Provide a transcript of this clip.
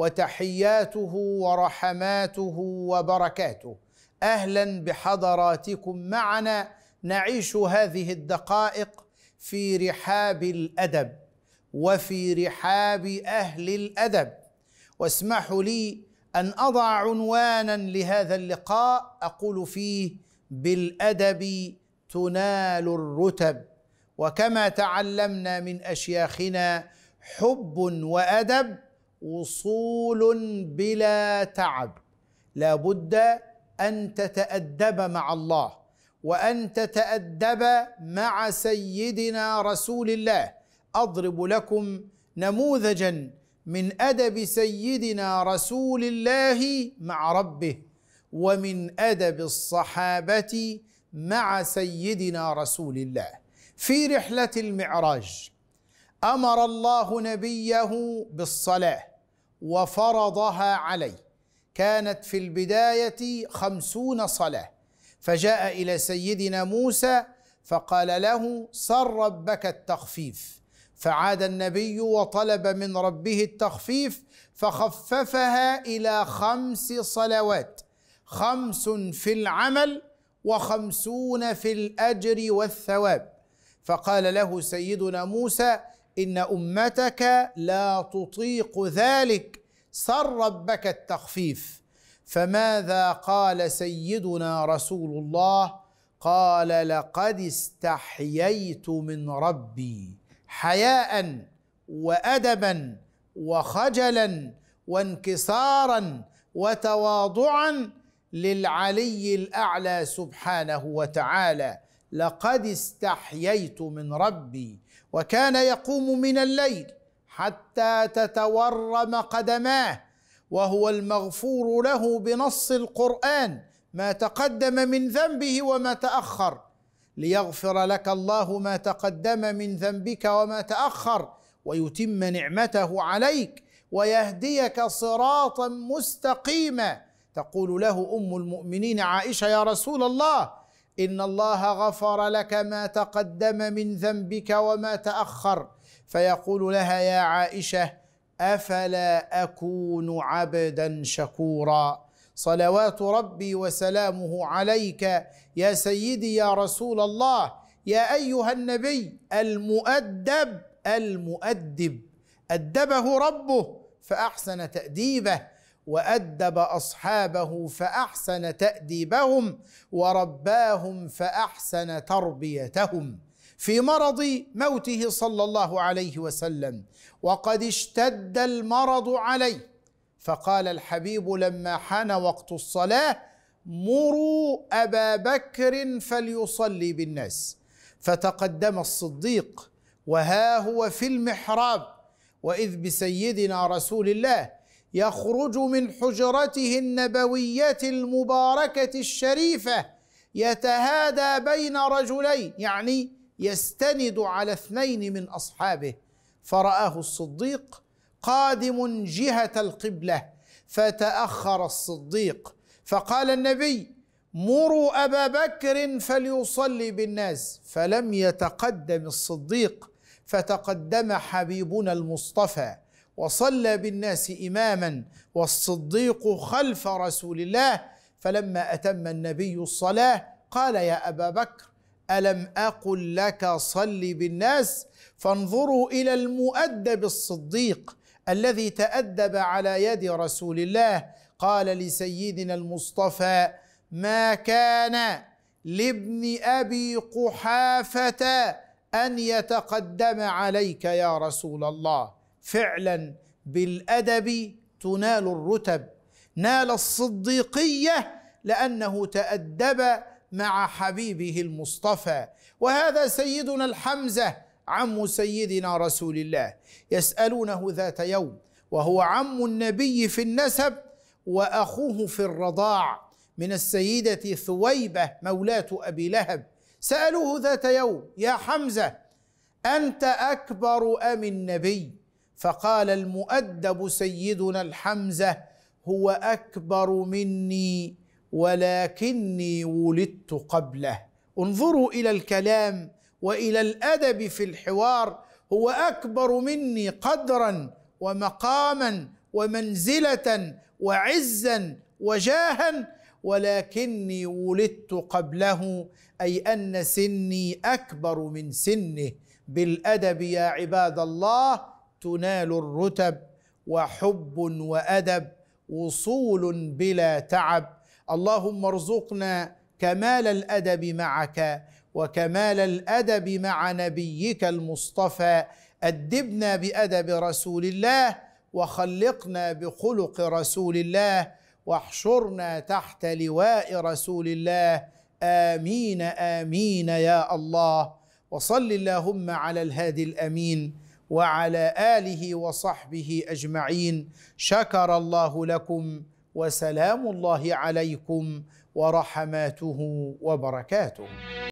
وتحياته ورحماته وبركاته اهلا بحضراتكم معنا نعيش هذه الدقائق في رحاب الادب وفي رحاب اهل الادب واسمحوا لي ان اضع عنوانا لهذا اللقاء اقول فيه بالادب تنال الرتب وكما تعلمنا من اشياخنا حب وادب وصول بلا تعب لا بد ان تتادب مع الله وان تتادب مع سيدنا رسول الله اضرب لكم نموذجا من ادب سيدنا رسول الله مع ربه ومن ادب الصحابه مع سيدنا رسول الله في رحله المعراج امر الله نبيه بالصلاه وفرضها علي كانت في البداية خمسون صلاة فجاء إلى سيدنا موسى فقال له سر ربك التخفيف فعاد النبي وطلب من ربه التخفيف فخففها إلى خمس صلوات خمس في العمل وخمسون في الأجر والثواب فقال له سيدنا موسى ان امتك لا تطيق ذلك سر ربك التخفيف فماذا قال سيدنا رسول الله قال لقد استحييت من ربي حياء وادبا وخجلا وانكسارا وتواضعا للعلي الاعلى سبحانه وتعالى لقد استحييت من ربي وكان يقوم من الليل حتى تتورم قدماه وهو المغفور له بنص القران ما تقدم من ذنبه وما تاخر ليغفر لك الله ما تقدم من ذنبك وما تاخر ويتم نعمته عليك ويهديك صراطا مستقيما تقول له ام المؤمنين عائشه يا رسول الله ان الله غفر لك ما تقدم من ذنبك وما تاخر فيقول لها يا عائشه افلا اكون عبدا شكورا صلوات ربي وسلامه عليك يا سيدي يا رسول الله يا ايها النبي المؤدب المؤدب ادبه ربه فاحسن تاديبه وادب اصحابه فاحسن تاديبهم ورباهم فاحسن تربيتهم في مرض موته صلى الله عليه وسلم وقد اشتد المرض عليه فقال الحبيب لما حان وقت الصلاه مروا ابا بكر فليصلي بالناس فتقدم الصديق وها هو في المحراب واذ بسيدنا رسول الله يخرج من حجرته النبويه المباركه الشريفه يتهادى بين رجلين يعني يستند على اثنين من اصحابه فراه الصديق قادم جهه القبله فتاخر الصديق فقال النبي مروا ابا بكر فليصلي بالناس فلم يتقدم الصديق فتقدم حبيبنا المصطفى وصلى بالناس اماما والصديق خلف رسول الله فلما اتم النبي الصلاه قال يا ابا بكر الم اقل لك صل بالناس فانظروا الى المؤدب الصديق الذي تادب على يد رسول الله قال لسيدنا المصطفى ما كان لابن ابي قحافه ان يتقدم عليك يا رسول الله فعلا بالادب تنال الرتب نال الصديقيه لانه تادب مع حبيبه المصطفى وهذا سيدنا الحمزه عم سيدنا رسول الله يسالونه ذات يوم وهو عم النبي في النسب واخوه في الرضاع من السيده ثويبه مولاه ابي لهب سالوه ذات يوم يا حمزه انت اكبر ام النبي فقال المؤدب سيدنا الحمزه هو اكبر مني ولكني ولدت قبله انظروا الى الكلام والى الادب في الحوار هو اكبر مني قدرا ومقاما ومنزله وعزا وجاها ولكني ولدت قبله اي ان سني اكبر من سنه بالادب يا عباد الله تنال الرتب وحب وادب وصول بلا تعب اللهم ارزقنا كمال الادب معك وكمال الادب مع نبيك المصطفى ادبنا بادب رسول الله وخلقنا بخلق رسول الله واحشرنا تحت لواء رسول الله امين امين يا الله وصل اللهم على الهادي الامين وعلى اله وصحبه اجمعين شكر الله لكم وسلام الله عليكم ورحماته وبركاته